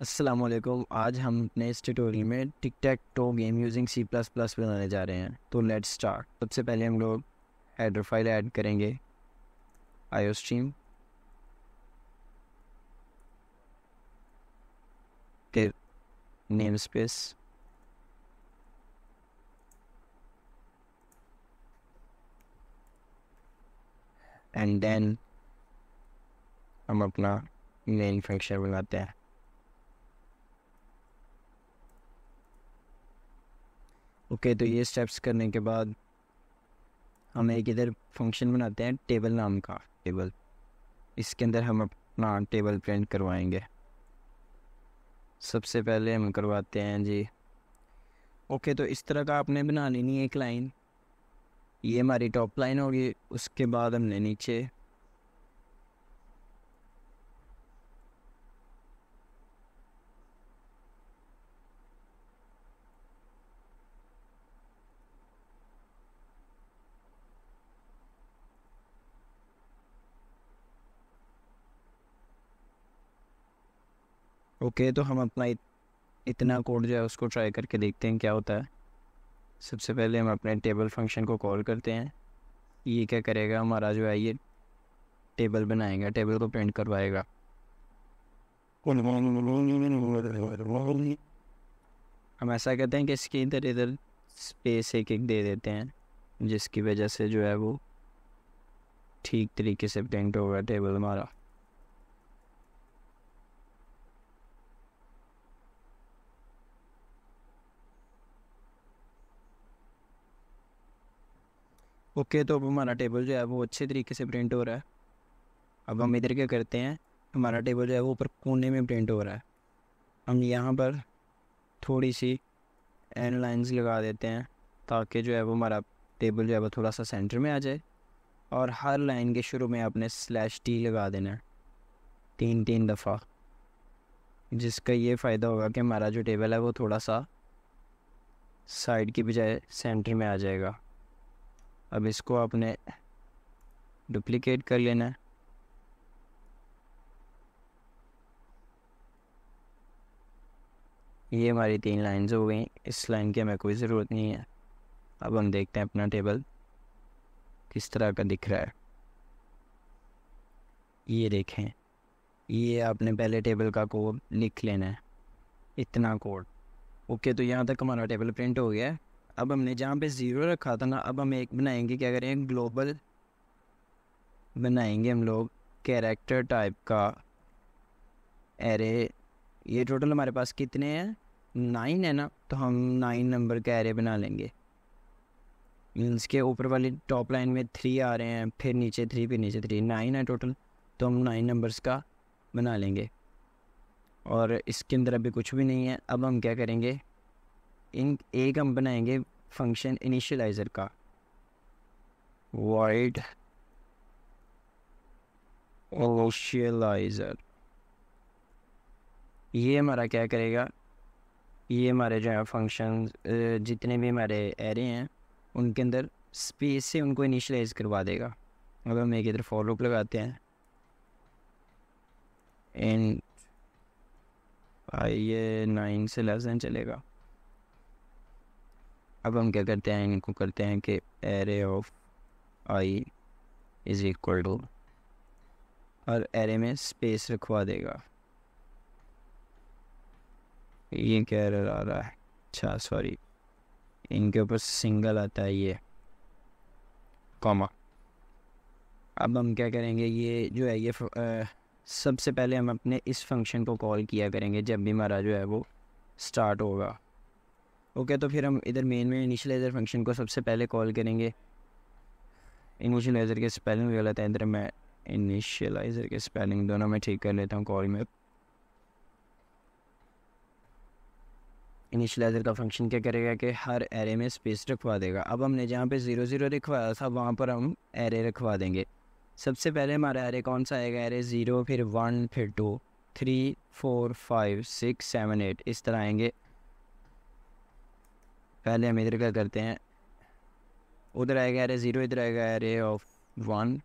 असलकुम आज हम अपने इस ट्यूटोरियल में tic tac toe game using C plus plus बनाने जा रहे हैं तो लेट्स स्टार्ट सबसे पहले हम लोग हेडर फाइल ऐड करेंगे आयो स्ट्रीम फिर नेम स्पेस एंड देन हम अपना मेन फंक्शन बनाते हैं ओके okay, तो ये स्टेप्स करने के बाद हम एक इधर फंक्शन बनाते हैं टेबल नाम का टेबल इसके अंदर हम अपना टेबल प्रिंट करवाएंगे सबसे पहले हम करवाते हैं जी ओके okay, तो इस तरह का आपने बना लेनी है एक लाइन ये हमारी टॉप लाइन होगी उसके बाद हमने नीचे ओके तो हम अपना इत, इतना कोड जो है उसको ट्राई करके देखते हैं क्या होता है सबसे पहले हम अपने टेबल फंक्शन को कॉल करते हैं ये क्या करेगा हमारा जो है ये टेबल बनाएगा टेबल को प्रिंट करवाएगा हम ऐसा कहते हैं कि इसके इधर इधर स्पेस एक एक दे देते हैं जिसकी वजह से जो है वो ठीक तरीके से प्रिंट होगा टेबल हमारा ओके okay, तो अब हमारा टेबल जो है वो अच्छे तरीके से प्रिंट हो रहा है अब हम इधर क्या करते हैं हमारा टेबल जो है वो ऊपर कोने में प्रिंट हो रहा है हम यहाँ पर थोड़ी सी एन लाइन्स लगा देते हैं ताकि जो है वो हमारा टेबल जो है वो थोड़ा सा सेंटर में आ जाए और हर लाइन के शुरू में आपने स्लैश टी लगा देना है तीन तीन दफ़ा जिसका ये फ़ायदा होगा कि हमारा जो टेबल है वो थोड़ा सा साइड की बजाय सेंटर में आ जाएगा अब इसको आपने डुप्लीकेट कर लेना है ये हमारी तीन लाइंस हो गई इस लाइन की हमें कोई ज़रूरत नहीं है अब हम देखते हैं अपना टेबल किस तरह का दिख रहा है ये देखें ये आपने पहले टेबल का कोड लिख लेना है इतना कोड ओके तो यहाँ तक हमारा टेबल प्रिंट हो गया है अब हमने जहाँ पे ज़ीरो रखा था ना अब हम एक बनाएंगे क्या करें ग्लोबल बनाएंगे हम लोग कैरेक्टर टाइप का एरे ये टोटल हमारे पास कितने हैं नाइन है ना तो हम नाइन नंबर का एरे बना लेंगे मीन्स के ऊपर वाली टॉप लाइन में थ्री आ रहे हैं फिर नीचे थ्री फिर नीचे थ्री नाइन है टोटल तो हम नाइन नंबर्स का बना लेंगे और इसके अंदर अभी कुछ भी नहीं है अब हम क्या करेंगे इन एक हम बनाएंगे फंक्शन इनिशियलाइज़र का वाइड इनिशियलाइज़र ये हमारा क्या करेगा ये हमारे जो है फंक्शन जितने भी हमारे एरे हैं उनके अंदर स्पेस से उनको इनिशलाइज करवा देगा अब हम एक इधर फॉर लूप लगाते हैं एंड ये नाइन से लेस देन चलेगा अब हम क्या करते हैं इनको करते हैं कि array of I is equal to और एरे में स्पेस रखवा देगा ये क्या एरर आ रहा है अच्छा सॉरी इनके ऊपर सिंगल आता है ये कॉमा अब हम क्या करेंगे ये जो है ये सबसे पहले हम अपने इस फंक्शन को कॉल किया करेंगे जब भी हमारा जो है वो स्टार्ट होगा ओके तो फिर हम इधर मेन में इनिशलाइज़र फंक्शन को सबसे पहले कॉल करेंगे इनिशलाइज़र के स्पेलिंग भी गलत है इधर मैं इनिशलाइज़र के स्पेलिंग दोनों में ठीक कर लेता हूँ कॉल में इनिशलाइज़र का फंक्शन क्या करेगा कि हर एरे में स्पेस रखवा देगा अब हमने जहाँ पे ज़ीरो ज़ीरो रखवाया था वहाँ पर हम एरे रखवा देंगे सबसे पहले हमारा एरे कौन सा आएगा एरे ज़ीरो फिर वन फिर two three four five six seven eight इस तरह आएंगे पहले हम इधर का करते हैं उधर आएगा अरे ज़ीरो इधर आएगा एरे ऑफ वन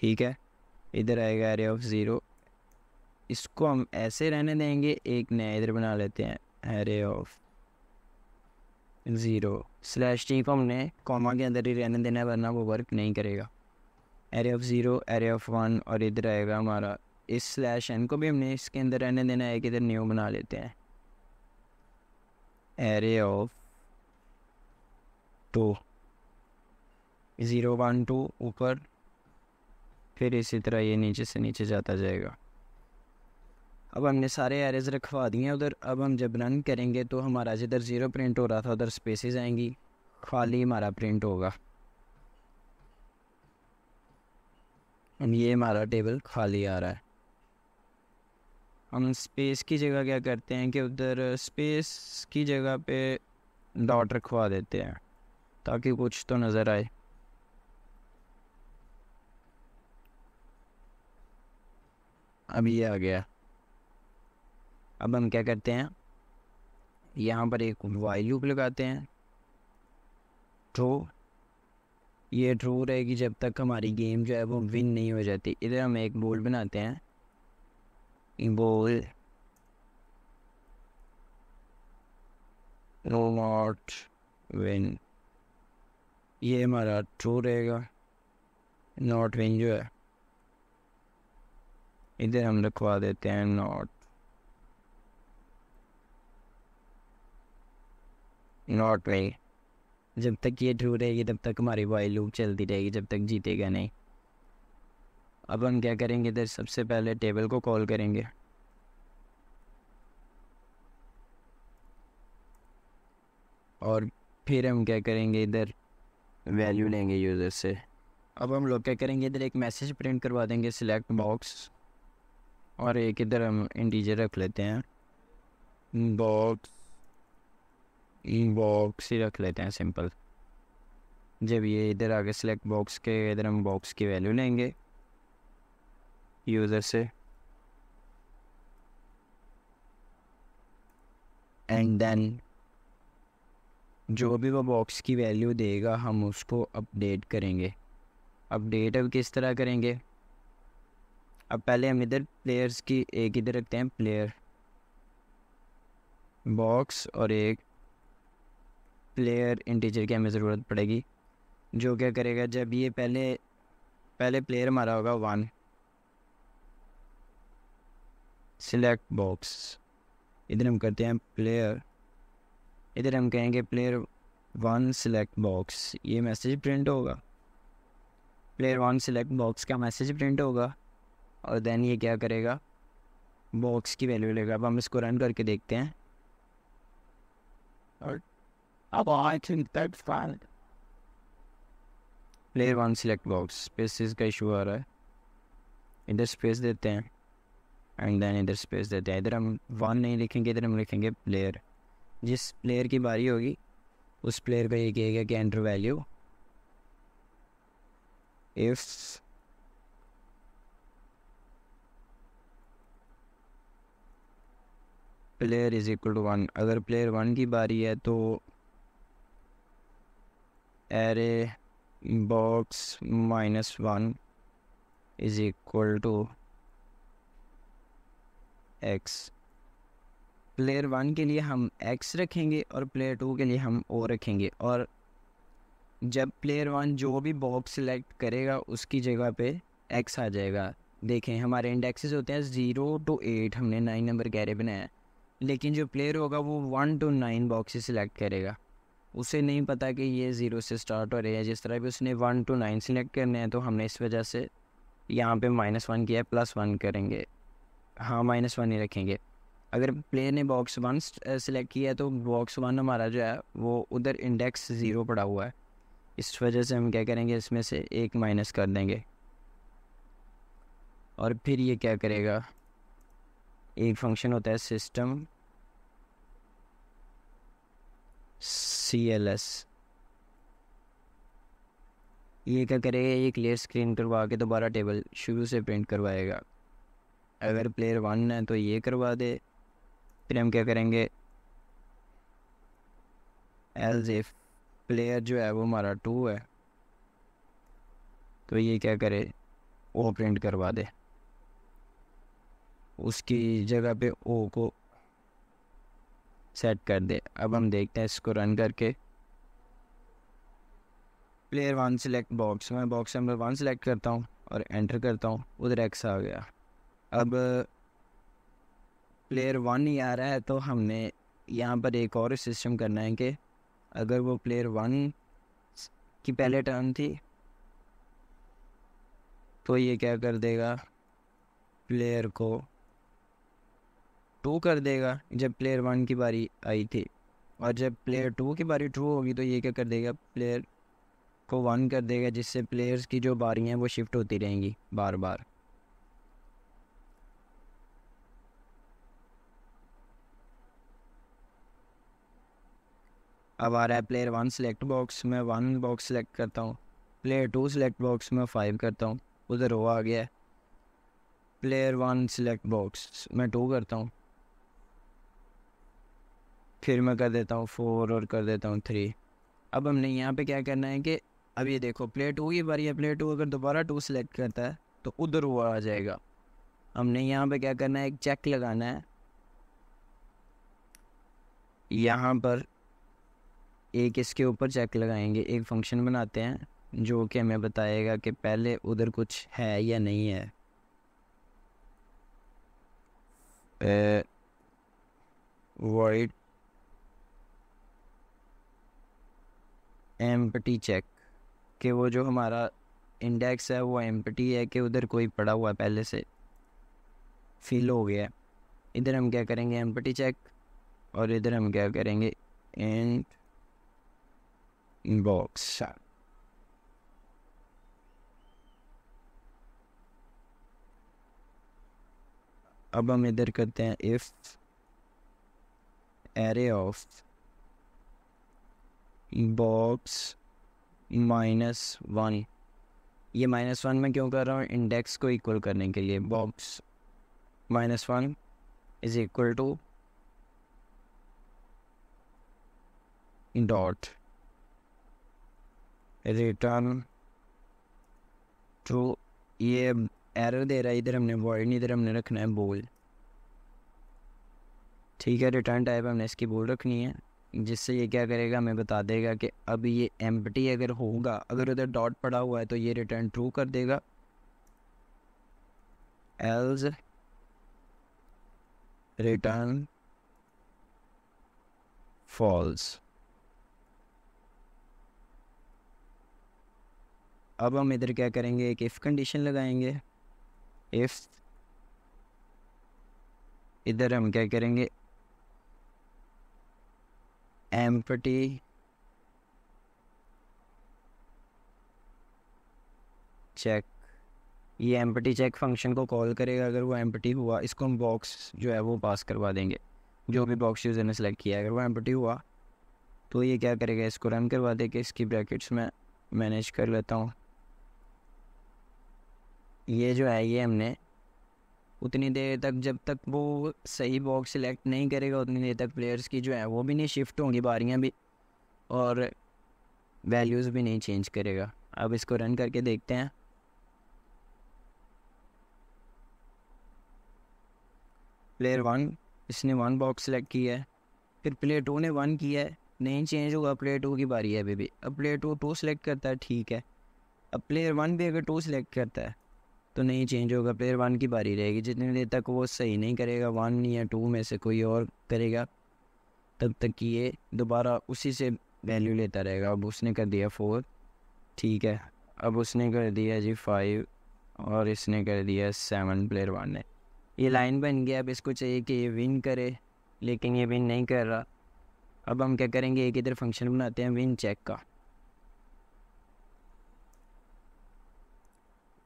ठीक है इधर आएगा एरे ऑफ ज़ीरो इसको हम ऐसे रहने देंगे एक नया इधर बना लेते हैं अरे ऑफ ज़ीरो स्लैश टी को हमने कॉमा के अंदर ही रहने देना वरना वो वर्क नहीं करेगा array of zero array of one और इधर आएगा हमारा इस स्लैश एन को भी हमने इसके अंदर रहने देना है कि इधर न्यू बना लेते हैं array of two zero one two ऊपर फिर इसी तरह ये नीचे से नीचे जाता जाएगा अब हमने सारे एरेज रखवा दिए हैं उधर अब हम जब रन करेंगे तो हमारा जिधर ज़ीरो प्रिंट हो रहा था उधर स्पेसेस आएंगी खाली हमारा प्रिंट होगा ये हमारा टेबल खाली आ रहा है हम स्पेस की जगह क्या करते हैं कि उधर स्पेस uh, की जगह पे डॉट रखवा देते हैं ताकि कुछ तो नज़र आए अब ये आ गया अब हम क्या करते हैं यहाँ पर एक वाई लूप लगाते हैं ट्रो ये ट्रो रहेगी जब तक हमारी गेम जो है वो विन नहीं हो जाती इधर हम एक बोल्ड बनाते हैं involved रोल आउट वेन ये हमारा ट्रू रहेगा नॉट वेन है इधर हम लिखवा देते हैं नॉट नॉट वे जब तक ये ट्रू रहेगी तब तक हमारी वाइल लूप चलती रहेगी जब तक जीतेगा नहीं अब हम क्या करेंगे इधर सबसे पहले टेबल को कॉल करेंगे और फिर हम क्या करेंगे इधर वैल्यू लेंगे यूज़र से अब हम लोग क्या करेंगे इधर एक मैसेज प्रिंट करवा देंगे सिलेक्ट बॉक्स और एक इधर हम इंटीजर रख लेते हैं बॉक्स बॉक्स ही रख लेते हैं सिंपल जब ये इधर आगे सिलेक्ट बॉक्स के इधर हम बॉक्स की वैल्यू लेंगे यूज़र से एंड देन जो भी वो बॉक्स की वैल्यू देगा हम उसको अपडेट करेंगे अपडेट अब किस तरह करेंगे अब पहले हम इधर प्लेयर्स की एक इधर रखते हैं प्लेयर बॉक्स और एक प्लेयर इंटीजर की हमें ज़रूरत पड़ेगी जो क्या करेगा जब ये पहले पहले प्लेयर हमारा होगा वन सिलेक्ट बॉक्स इधर हम करते हैं प्लेयर इधर हम कहेंगे प्लेयर वन सिलेक्ट बॉक्स ये मैसेज प्रिंट होगा प्लेयर वन सिलेक्ट बॉक्स का मैसेज प्रिंट होगा और देन ये क्या करेगा बॉक्स की वैल्यू लेगा अब हम इसको रन करके देखते हैं और अब I think that's fine player one select box space का इशू आ रहा है इधर स्पेस देते हैं एंड देन इधर स्पेस देते हैं इधर हम वन नहीं लिखेंगे इधर हम लिखेंगे प्लेयर जिस प्लेयर की बारी होगी उस प्लेयर का ये कहेगा कि enter value if player is equal to one अगर प्लेयर वन की बारी है तो array box minus one is equal to X player one के लिए हम एक्स रखेंगे और प्लेयर टू के लिए हम ओ रखेंगे और जब प्लेयर वन जो भी बॉक्स सिलेक्ट करेगा उसकी जगह पे एक्स आ जाएगा देखें हमारे इंडेक्सेस होते हैं ज़ीरो टू एट हमने नाइन नंबर कैरे बनाया है लेकिन जो प्लेयर होगा वो one two nine box select करेगा उसे नहीं पता कि ये ज़ीरो से स्टार्ट हो रहे हैं जिस तरह भी उसने वन टू नाइन सेलेक्ट करने हैं तो हमने इस वजह से यहाँ पे माइनस वन किया प्लस वन करेंगे हाँ माइनस वन ही रखेंगे अगर प्लेयर ने बॉक्स वन सेलेक्ट किया है तो बॉक्स वन हमारा जो है वो उधर इंडेक्स ज़ीरो पड़ा हुआ है इस वजह से हम क्या करेंगे इसमें से एक माइनस कर देंगे और फिर ये क्या करेगा एक फंक्शन होता है सिस्टम सी एल एस ये क्या करेगा ये क्लियर स्क्रीन करवा के दोबारा टेबल शुरू से प्रिंट करवाएगा अगर प्लेयर वन है तो ये करवा दे फिर हम क्या करेंगे एज इफ प्लेयर जो है वो हमारा टू है तो ये क्या करे ओ प्रिंट करवा दे उसकी जगह पे ओ को सेट कर दे अब हम देखते हैं इसको रन करके प्लेयर वन सेलेक्ट बॉक्स मैं बॉक्स नंबर वन सेलेक्ट करता हूँ और एंटर करता हूँ उधर एक्स आ गया अब प्लेयर वन ही आ रहा है तो हमने यहाँ पर एक और सिस्टम करना है कि अगर वो प्लेयर वन की पहले टर्न थी तो ये क्या कर देगा प्लेयर को टू कर देगा जब प्लेयर वन की बारी आई थी और जब प्लेयर टू की बारी टू होगी तो ये क्या कर देगा प्लेयर को वन कर देगा जिससे प्लेयर्स की जो बारी हैं वो शिफ्ट होती रहेंगी बार बार अब आ रहा है प्लेयर वन सेलेक्ट बॉक्स में वन बॉक्स सेलेक्ट करता हूँ प्लेयर टू सेलेक्ट बॉक्स में फाइव करता हूँ उधर वो आ गया प्लेयर वन सेलेक्ट बॉक्स मैं टू करता हूँ फिर मैं कर देता हूँ फोर और कर देता हूँ थ्री अब हमने यहाँ पे क्या करना है कि अब ये देखो प्लेयर टू की बारी है प्लेयर टू अगर दोबारा टू सेलेक्ट करता है तो उधर वो आ जाएगा हमने यहाँ पे क्या करना है एक चेक लगाना है यहाँ पर एक इसके ऊपर चेक लगाएंगे एक फंक्शन बनाते हैं जो कि हमें बताएगा कि पहले उधर कुछ है या नहीं है वाइड एम्पटी चेक कि वो जो हमारा इंडेक्स है वो एम्पटी है कि उधर कोई पड़ा हुआ है पहले से फिल हो गया इधर हम क्या करेंगे एम्पटी चेक और इधर हम क्या करेंगे एंड inbox. अब हम इधर करते हैं if array of box minus one ये माइनस वन में क्यों कर रहा हूँ इंडेक्स को इक्वल करने के लिए box minus one is equal to dot return true ये एरर दे रहा है इधर हमने वर्ड इधर हमने रखना है बोल ठीक है रिटर्न टाइप हमने इसकी बोल रखनी है जिससे ये क्या करेगा हमें बता देगा कि अब ये एम अगर होगा अगर उधर डॉट पड़ा हुआ है तो ये रिटर्न ट्रू कर देगा एल्स रिटर्न फॉल्स अब हम इधर क्या करेंगे एक इफ़ कंडीशन लगाएंगे इफ़ इधर हम क्या करेंगे एम्पटी चेक ये एम्पटी चेक फंक्शन को कॉल करेगा अगर वो एम्पटी हुआ इसको हम बॉक्स जो है वो पास करवा देंगे जो भी बॉक्स यूज़र ने सेलेक्ट किया अगर वो एम्पटी हुआ तो ये क्या करेगा इसको रन करवा देगा इसकी ब्रैकेट्स में मैनेज कर लेता हूँ ये जो है ये हमने उतनी देर तक जब तक वो सही बॉक्स सिलेक्ट नहीं करेगा उतनी देर तक प्लेयर्स की जो है वो भी नहीं शिफ्ट होंगी बारियाँ भी और वैल्यूज़ भी नहीं चेंज करेगा अब इसको रन करके देखते हैं प्लेयर वन इसने वन बॉक्स सेलेक्ट किया है फिर प्लेयर टू ने वन किया है नहीं चेंज होगा प्लेयर टू की बारी है अभी भी अब प्लेयर टू टू सेलेक्ट करता है ठीक है अब प्लेयर वन भी अगर टू सेलेक्ट करता है तो नहीं चेंज होगा प्लेयर वन की बारी रहेगी जितनी देर तक वो सही नहीं करेगा वन या टू में से कोई और करेगा तब तक कि ये दोबारा उसी से वैल्यू लेता रहेगा अब उसने कर दिया फोर ठीक है अब उसने कर दिया जी फाइव और इसने कर दिया सेवन प्लेयर वन ने ये लाइन बन गया अब इसको चाहिए कि ये विन करे लेकिन ये विन नहीं कर रहा अब हम क्या करेंगे एक इधर फंक्शन बनाते हैं विन चेक का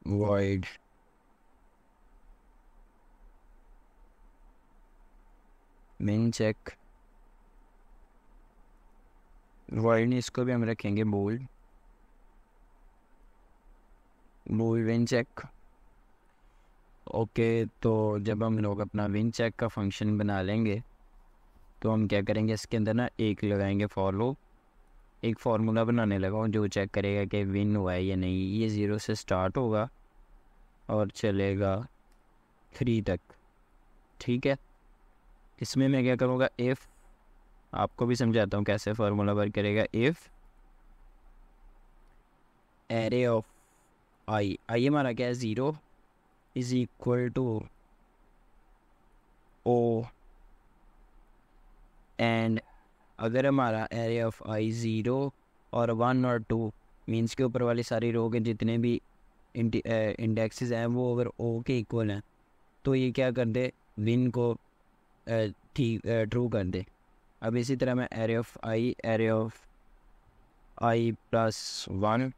Like, चेक वर्ल्ड इसको भी हम रखेंगे bold bold win check okay तो जब हम लोग अपना विन चेक का फंक्शन बना लेंगे तो हम क्या करेंगे इसके अंदर ना एक लगाएंगे फॉर लूप एक फार्मूला बनाने लगा हूँ जो चेक करेगा कि विन हुआ है या नहीं ये ज़ीरो से स्टार्ट होगा और चलेगा थ्री तक ठीक है इसमें मैं क्या करूँगा इफ़ आपको भी समझाता हूँ कैसे फार्मूला वर्क करेगा if array of i i हमारा क्या है zero is equal to O and अगर हमारा एरे ऑफ आई ज़ीरो और वन और टू मीन्स के ऊपर वाली सारी रो के जितने भी इंडेक्सेस हैं वो अगर ओ के इक्वल हैं तो ये क्या कर दे विन को ठीक ट्रू कर दे अब इसी तरह मैं array of i array of i plus one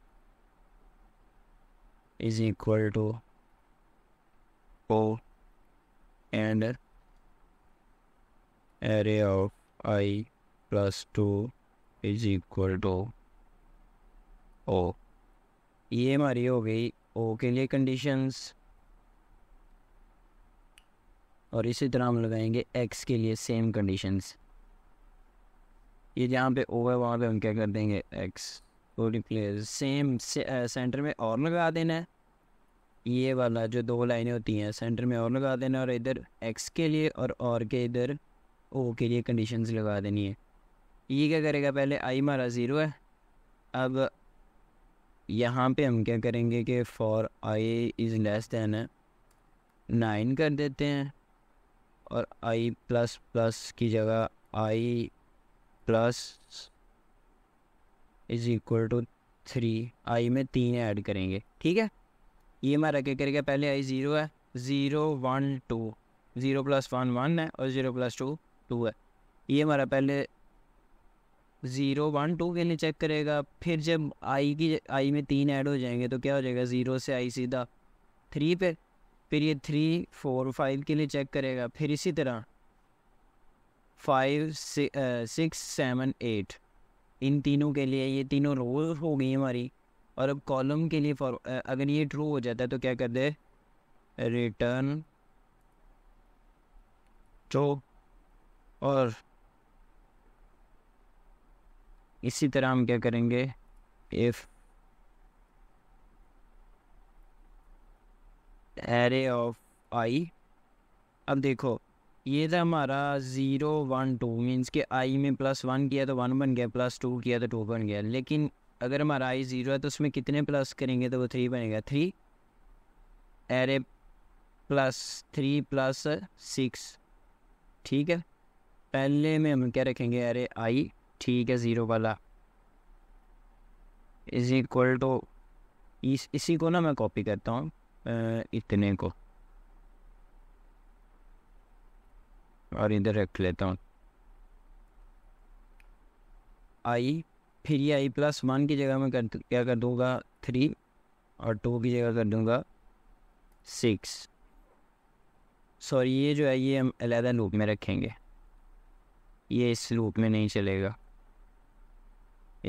is equal to O and array of i plus two is equal to O ये हमारी हो गई ओ के लिए कंडीशंस और इसी तरह हम लगाएंगे एक्स के लिए सेम कंडीशंस ये जहाँ पे ओ है वहाँ पे हम क्या कर देंगे एक्स को रिप्लेस सेम से, आ, सेंटर में और लगा देना है ये वाला जो दो लाइनें होती हैं सेंटर में और लगा देना और इधर एक्स के लिए और और के इधर ओ के लिए कंडीशंस लगा देनी है ये क्या करेगा पहले आई हमारा ज़ीरो है अब यहाँ पे हम क्या करेंगे कि for i is less than है नाइन कर देते हैं और आई प्लस प्लस की जगह i plus is equal to three i में तीन ऐड करेंगे ठीक है ये हमारा क्या करेगा पहले आई ज़ीरो है zero one two zero plus one one है और ज़ीरो प्लस टू टू है ये हमारा पहले ज़ीरो वन टू के लिए चेक करेगा फिर जब आई की आई में तीन ऐड हो जाएंगे तो क्या हो जाएगा ज़ीरो से आई सीधा थ्री पे फिर ये थ्री फोर फाइव के लिए चेक करेगा फिर इसी तरह फाइव सिक्स सेवन एट इन तीनों के लिए ये तीनों रोज हो गई हमारी और अब कॉलम के लिए फॉर अगर ये ट्रू हो जाता है तो क्या कर दे रिटर्न ट्रू और इसी तरह हम क्या करेंगे इफ़ एरे ऑफ आई अब देखो ये था हमारा ज़ीरो वन टू मीन्स के आई में प्लस वन किया तो वन बन गया प्लस टू किया तो टू बन गया लेकिन अगर हमारा आई ज़ीरो है तो उसमें कितने प्लस करेंगे तो वो थ्री बनेगा three array plus three plus six ठीक है पहले में हम क्या रखेंगे एरे आई ठीक है ज़ीरो वाला इज इक्वल टू इस इसी को ना मैं कॉपी करता हूँ इतने को और इधर रख लेता हूँ आई फिर ये आई प्लस वन की जगह मैं कर क्या कर दूँगा थ्री और टू की जगह कर दूँगा सिक्स सॉरी ये जो है ये हम अलहदा लूप में रखेंगे ये इस लूप में नहीं चलेगा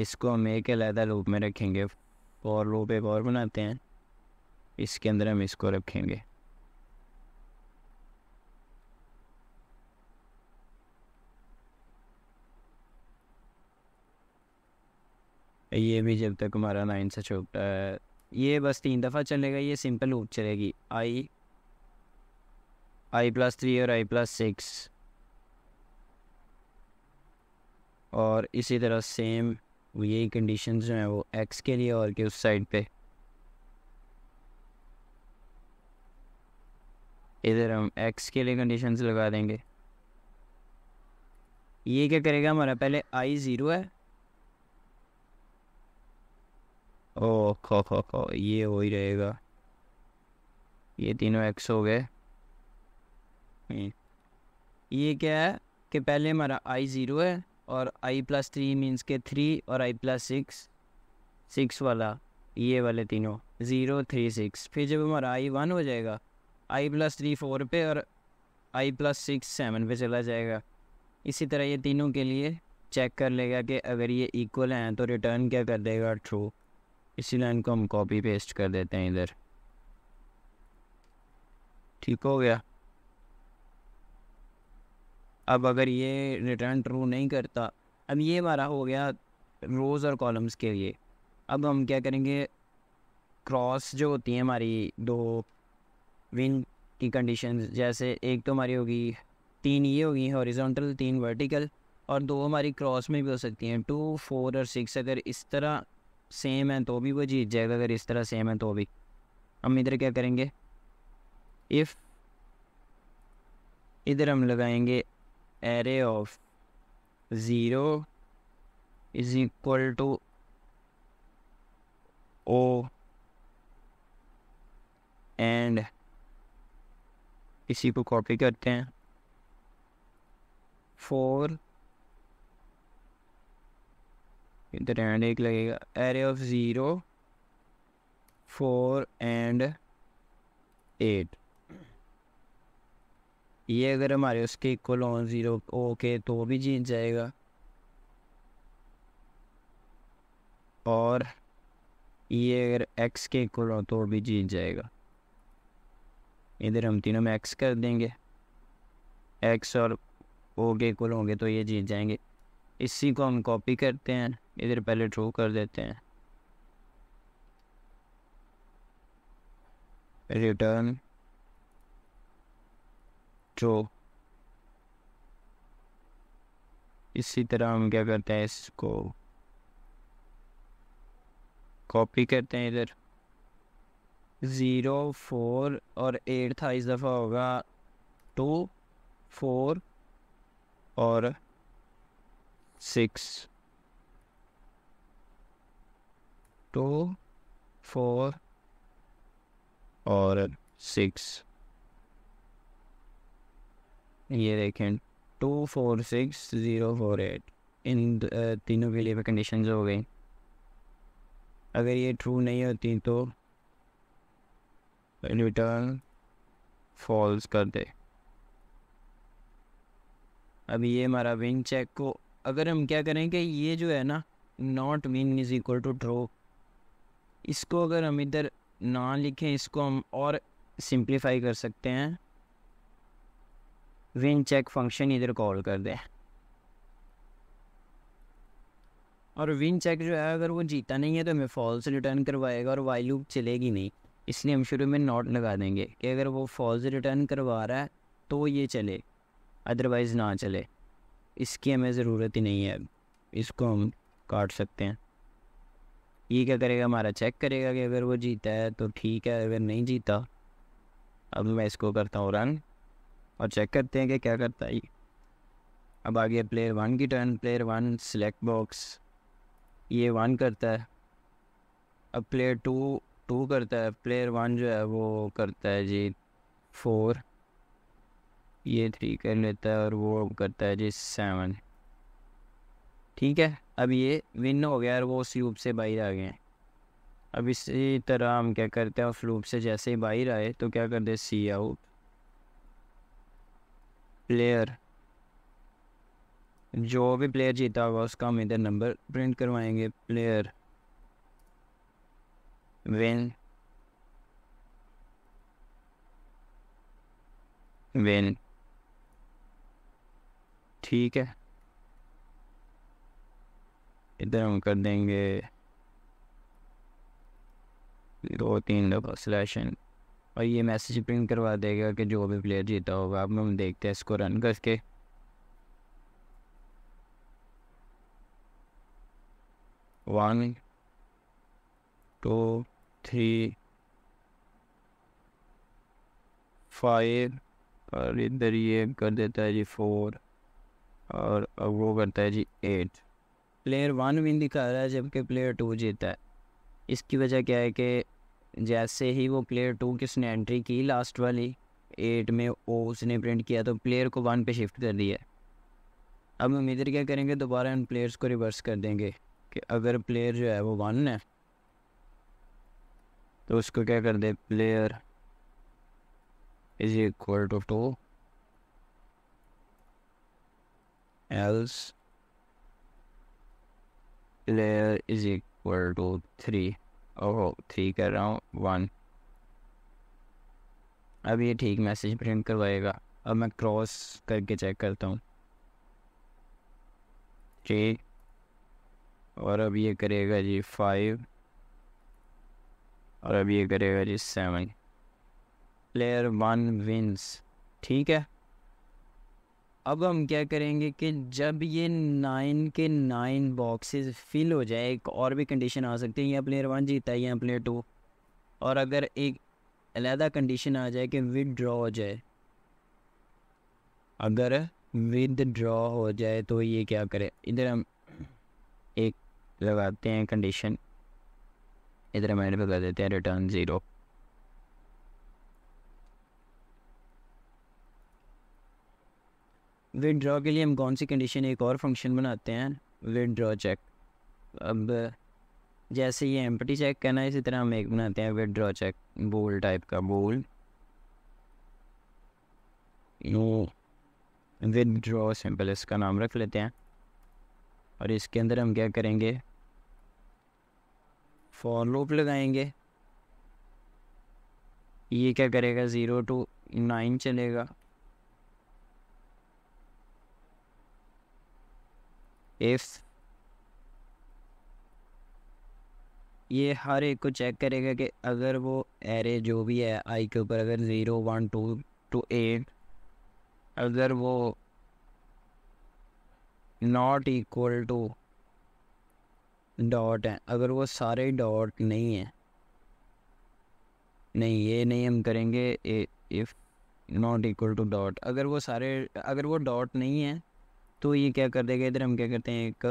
इसको हम एक अलहदा लूप में रखेंगे और लूप एक और बनाते हैं इसके अंदर हम इसको रखेंगे ये भी जब तक हमारा नाइन से छोटा ये बस तीन दफ़ा चलेगा ये सिंपल लूप चलेगी आई आई प्लस थ्री और आई प्लस सिक्स और इसी तरह सेम यही कंडीशन जो है वो एक्स के लिए और के उस साइड पे इधर हम एक्स के लिए कंडीशंस लगा देंगे ये क्या करेगा हमारा पहले आई ज़ीरो है ओ खो खो खो ये हो ही रहेगा ये तीनों एक्स हो गए हम्म। ये क्या है कि पहले हमारा आई ज़ीरो है और आई प्लस थ्री मीन्स के थ्री और आई प्लस सिक्स सिक्स वाला ये वाले तीनों ज़ीरो थ्री सिक्स फिर जब हमारा आई वन हो जाएगा आई प्लस थ्री फोर पे और आई प्लस सिक्स सेवन पे चला जाएगा इसी तरह ये तीनों के लिए चेक कर लेगा कि अगर ये इक्वल हैं तो रिटर्न क्या कर देगा ट्रू इसी लाइन को हम कॉपी पेस्ट कर देते हैं इधर ठीक हो गया अब अगर ये रिटर्न ट्रू नहीं करता अब ये हमारा हो गया रोज़ और कॉलम्स के लिए अब हम क्या करेंगे क्रॉस जो होती हैं हमारी दो विन की कंडीशन जैसे एक तो हमारी होगी तीन ये होगी हॉरिजॉन्टल तीन वर्टिकल और दो हमारी क्रॉस में भी हो सकती हैं टू फोर और सिक्स अगर इस तरह सेम है तो भी वो जीत जाएगा अगर इस तरह सेम है तो भी हम इधर क्या करेंगे इफ़ इधर हम लगाएंगे array of 0 is equal to O and इसी को कॉपी करते हैं फोर इधर एंड एक लगेगा array of zero four and eight ये अगर हमारे उसके इक्वल ऑन ज़ीरो ओके तो भी जीत जाएगा और ये अगर एक्स के इक्वल हो तो भी जीत जाएगा इधर हम तीनों में एक्स कर देंगे एक्स और ओ के इक्वल होंगे तो ये जीत जाएंगे इसी को हम कॉपी करते हैं इधर पहले ट्रू कर देते हैं रिटर्न जो इसी तरह हम क्या करते हैं इसको कॉपी करते हैं इधर ज़ीरो फोर और एट था इस दफ़ा होगा टू फोर और सिक्स टू फोर और सिक्स ये देखें two four six zero four eight इन तीनों के लिए कंडीशन हो गई अगर ये ट्रू नहीं होती तो रिटर्न फॉल्स कर दे अब ये हमारा विन चेक को अगर हम क्या करें कि ये जो है ना not win is equal to true इसको अगर हम इधर ना लिखें इसको हम और सिंप्लीफाई कर सकते हैं विन चेक फंक्शन इधर कॉल कर दे और विन चेक जो है अगर वो जीता नहीं है तो हमें फॉल्स रिटर्न करवाएगा और वाई लूप चलेगी नहीं इसलिए हम शुरू में नॉट लगा देंगे कि अगर वो फॉल्स रिटर्न करवा रहा है तो ये चले अदरवाइज़ ना चले इसकी हमें ज़रूरत ही नहीं है इसको हम काट सकते हैं ये क्या करेगा हमारा चेक करेगा कि अगर वो जीता है तो ठीक है अगर नहीं जीता अब मैं इसको करता हूँ रन और चेक करते हैं कि क्या करता है अब आगे प्लेयर वन की turn player one select box ये वन करता है अब प्लेयर टू टू करता है प्लेयर वन जो है वो करता है जी फोर ये थ्री कर लेता है और वो करता है जी सेवन ठीक है अब ये विन हो गया और वो उस यूब से बाहर आ गए अब इसी तरह हम क्या करते हैं उस फ्लूप से जैसे ही बाहर आए तो क्या करते हैं सी आउट प्लेयर जो भी प्लेयर जीता होगा उसका हम इधर नंबर प्रिंट करवाएंगे प्लेयर विन विन ठीक है इधर हम कर देंगे दो तीन डबल स्लैश एंड और ये मैसेज प्रिंट करवा देगा कि जो भी प्लेयर जीता होगा अब हम देखते हैं इसको रन करके वन टू थ्री फाइव और इधर ये कर देता है जी फोर और अब वो करता है G eight player one win दिखा रहा है जबकि प्लेयर टू जीता है इसकी वजह क्या है कि जैसे ही वो प्लेयर टू किसने एंट्री की लास्ट वाली एट में ओ उसने प्रिंट किया तो प्लेयर को वन पे शिफ्ट कर दिया अब हम इधर क्या करेंगे दोबारा इन प्लेयर्स को रिवर्स कर देंगे कि अगर प्लेयर जो है वो वन है तो उसको क्या कर दे player is equal to two else player is equal to three O ठीक कर रहा हूँ वन अब ये ठीक मैसेज प्रिंट करवाएगा अब मैं क्रॉस करके चेक करता हूँ ठीक और अब ये करेगा जी फाइव और अब ये करेगा G seven player one wins ठीक है अब हम क्या करेंगे कि जब ये नाइन के नाइन बॉक्सेस फिल हो जाए एक और भी कंडीशन आ सकती है यहाँ प्लेयर वन जीता है यहाँ प्लेयर टू और अगर एक अलहदा कंडीशन आ जाए कि विद ड्रॉ हो जाए अगर विद ड्रॉ हो जाए तो ये क्या करें इधर हम एक लगाते हैं कंडीशन इधर हम एड पर कर देते हैं रिटर्न ज़ीरो विदड्रॉ के लिए हम कौन सी कंडीशन एक और फंक्शन बनाते हैं विदड्रॉ चेक अब जैसे ये एम्पटी चेक करना है इसी तरह हम एक बनाते हैं विदड्रॉ चेक बोल टाइप का बोल नो विदड्रॉ सिंपल इसका नाम रख लेते हैं और इसके अंदर हम क्या करेंगे फॉर लूप लगाएंगे ये क्या करेगा ज़ीरो टू नाइन चलेगा इफ़ ये हर एक को चेक करेगा कि अगर वो एरे जो भी है आई के ऊपर अगर zero one two two eight अगर वो नॉट इक्वल टू डॉट है अगर वो सारे डॉट नहीं है नहीं ये नहीं हम करेंगे if not equal to dot अगर वो सारे अगर वो डॉट नहीं है तो ये क्या कर देगा इधर हम क्या करते हैं एक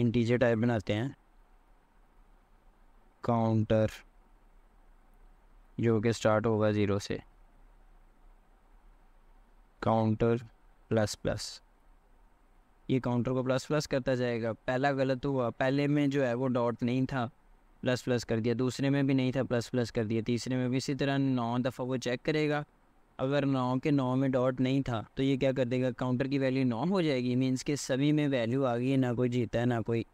इंटीजर टाइप बनाते हैं काउंटर जो कि स्टार्ट होगा ज़ीरो से काउंटर प्लस प्लस ये काउंटर को प्लस प्लस करता जाएगा पहला गलत हुआ पहले में जो है वो डॉट नहीं था प्लस प्लस कर दिया दूसरे में भी नहीं था प्लस प्लस कर दिया तीसरे में भी इसी तरह नौ दफ़ा वो चेक करेगा अगर नौ के नौ में डॉट नहीं था तो ये क्या कर देगा काउंटर की वैल्यू नौ हो जाएगी मीन्स के सभी में वैल्यू आ गई है ना कोई जीता है ना कोई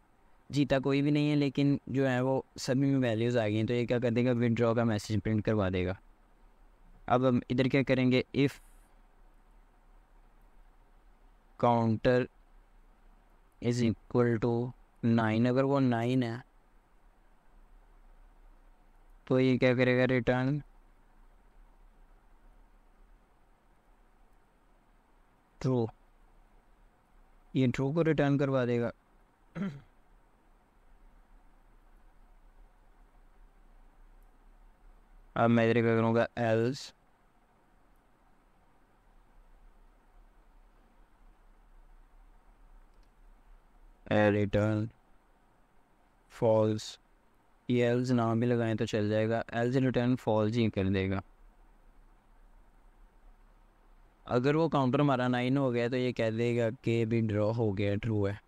जीता कोई भी नहीं है लेकिन जो है वो सभी में वैल्यूज़ आ गई हैं तो ये क्या कर देगा विदड्रॉ का मैसेज प्रिंट करवा देगा अब हम इधर क्या करेंगे if counter is equal to nine अगर वो नाइन है तो ये क्या करेगा रिटर्न थ्रो ये थ्रो को रिटर्न करवा देगा अब मैं इधर क्या करूँगा एल्स रिटर्न फॉल्स ये एल्स नाम भी लगाएं तो चल जाएगा एल्स रिटर्न फॉल्स ही कर देगा अगर वो काउंटर हमारा नाइन हो गया तो ये कह देगा कि विड्रॉ हो गया ट्रू है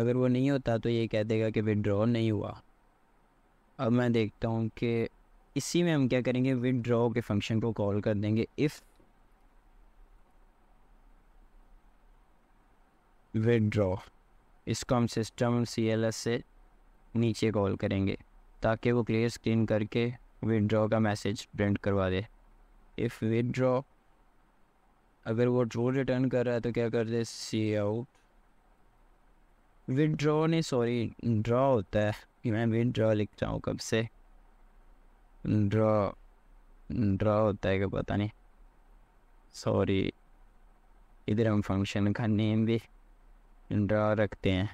अगर वो नहीं होता तो ये कह देगा कि विड्रॉ नहीं हुआ अब मैं देखता हूँ कि इसी में हम क्या करेंगे विड्रॉ के फंक्शन को कॉल कर देंगे इफ़ विड्रॉ इसको हम सिस्टम सी एल एस से नीचे कॉल करेंगे ताकि वो क्लियर स्क्रीन करके विड्रॉ का मैसेज प्रिंट करवा दे इफ़ विड्रॉ अगर वो ड्रो रिटर्न कर रहा है तो क्या कर दे सी आउट विड्रॉ नहीं सॉरी ड्रॉ होता है कि मैं विड्रॉ लिखता हूँ कब से ड्रॉ ड्रॉ होता है क्या पता नहीं सॉरी इधर हम फंक्शन का नेम भी ड्रॉ रखते हैं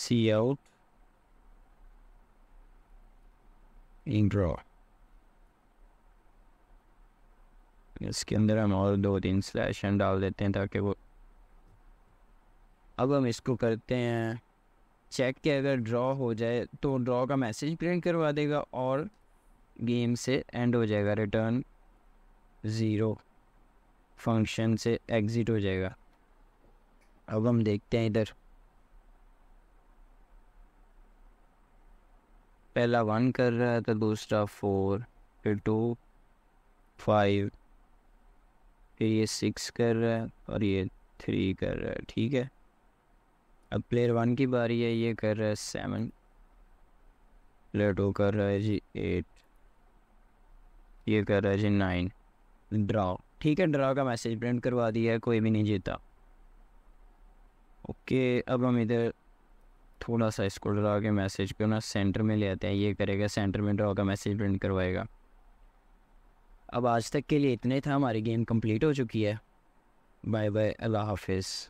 सी आउट एक ड्रॉ इसके अंदर हम और दो तीन स्लैश डाल देते हैं ताकि वो अब हम इसको करते हैं चेक के अगर ड्रॉ हो जाए तो ड्रॉ का मैसेज प्रिंट करवा देगा और गेम से एंड हो जाएगा रिटर्न ज़ीरो फंक्शन से एग्ज़िट हो जाएगा अब हम देखते हैं इधर पहला वन कर रहा है तो दूसरा फोर फिर टू फाइव फिर ये सिक्स कर रहा है और ये थ्री कर रहा है ठीक है अब प्लेयर वन की बारी है ये कर रहा है सेवन प्लेयर टू कर रहा है जी एट ये कर रहा है जी नाइन ड्रा ठीक है ड्रा का मैसेज प्रिंट करवा दिया है कोई भी नहीं जीता ओके अब हम इधर थोड़ा सा इसको ड्रा के मैसेज को ना सेंटर में ले आते हैं ये करेगा सेंटर में ड्रा का मैसेज प्रिंट करवाएगा अब आज तक के लिए इतने था हमारी गेम कंप्लीट हो चुकी है बाय बाय अल्लाह हाफिज़